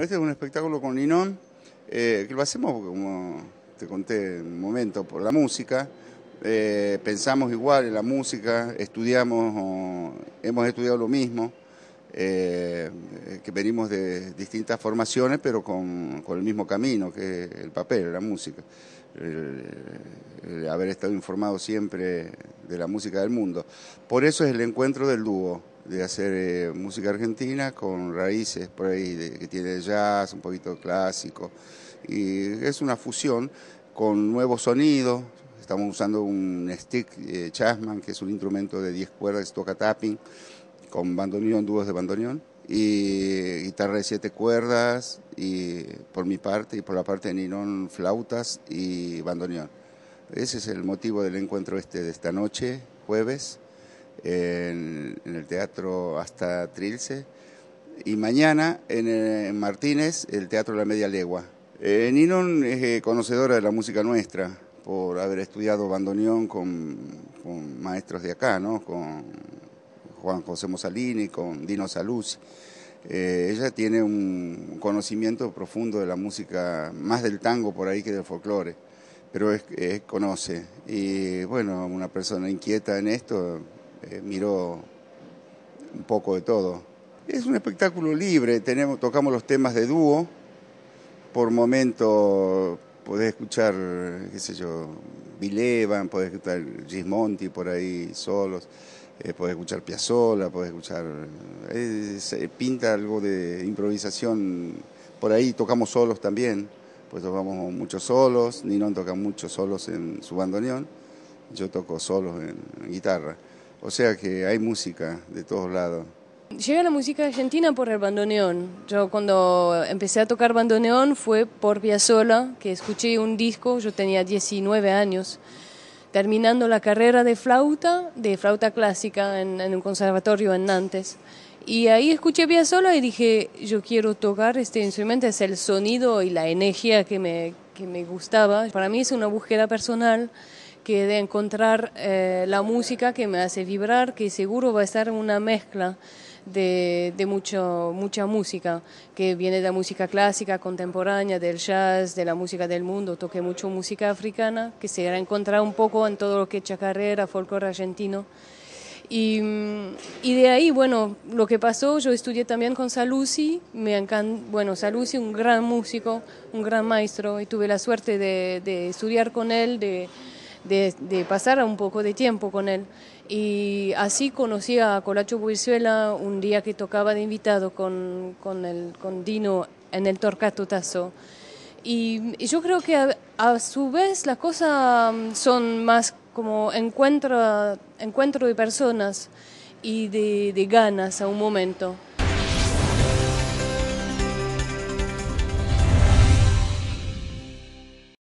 este es un espectáculo con Linón, eh, que lo hacemos como te conté en un momento, por la música. Eh, pensamos igual en la música, estudiamos, hemos estudiado lo mismo, eh, que venimos de distintas formaciones, pero con, el mismo camino, que es el papel, la música. haber estado informado siempre de la música del mundo. Por eso es el encuentro del dúo de hacer eh, música argentina con raíces por ahí que tiene jazz, un poquito clásico. Y es una fusión con nuevo sonido, Estamos usando un stick eh, chasman, que es un instrumento de 10 cuerdas, toca tapping, con bandoneón, dúos de bandoneón, y guitarra de 7 cuerdas, y por mi parte y por la parte de Ninón, flautas y bandoneón. Ese es el motivo del encuentro este de esta noche, jueves en, el Teatro Hasta Trilce. Y mañana eh, en, Martínez, el Teatro La Media Legua. Eh, Ninon es eh, conocedora de la música nuestra por haber estudiado bandoneón con, maestros de acá, ¿no? Con Juan José Mosalini, con Dino Saluz... Eh, ella tiene un conocimiento profundo de la música, más del tango por ahí que del folclore, pero es, es, conoce. Y bueno, una persona inquieta en esto eh, miró un poco de todo. Es un espectáculo libre, tenemos, tocamos los temas de dúo, por momento podés escuchar, qué sé yo, Bill podés escuchar Monti por ahí solos, eh, podés escuchar Piazzolla, podés escuchar... Eh, pinta algo de improvisación, por ahí tocamos solos también, pues tocamos muchos solos, Ninon toca muchos solos en su bandoneón, yo toco solos en guitarra. O sea que hay música de todos lados. Llegué a la música argentina por el bandoneón. Yo cuando empecé a tocar bandoneón fue por Piazzolla, que escuché un disco, yo tenía 19 años, terminando la carrera de flauta, de flauta clásica en, un conservatorio en Nantes. Y ahí escuché Piazzolla y dije, yo quiero tocar este instrumento, es el sonido y la energía que me, que me gustaba. Para mí es una búsqueda personal que de encontrar eh, la música que me hace vibrar, que seguro va a estar una mezcla de, mucho, mucha música, que viene de la música clásica, contemporánea, del jazz, de la música del mundo. Toqué mucho música africana, que se encontrar un poco en todo lo que es chacarrera, folclore argentino. Y, de ahí, bueno, lo que pasó, yo estudié también con Saluzzi, me bueno, Saluzzi, un gran músico, un gran maestro, y tuve la suerte de, de estudiar con él, de de, pasar un poco de tiempo con él. Y así conocí a Colacho Buizuela un día que tocaba de invitado con, el, Dino en el Torcato Tazo Y, yo creo que a, su vez las cosas mm, son más como encuentro, encuentro de personas y de ganas a un momento.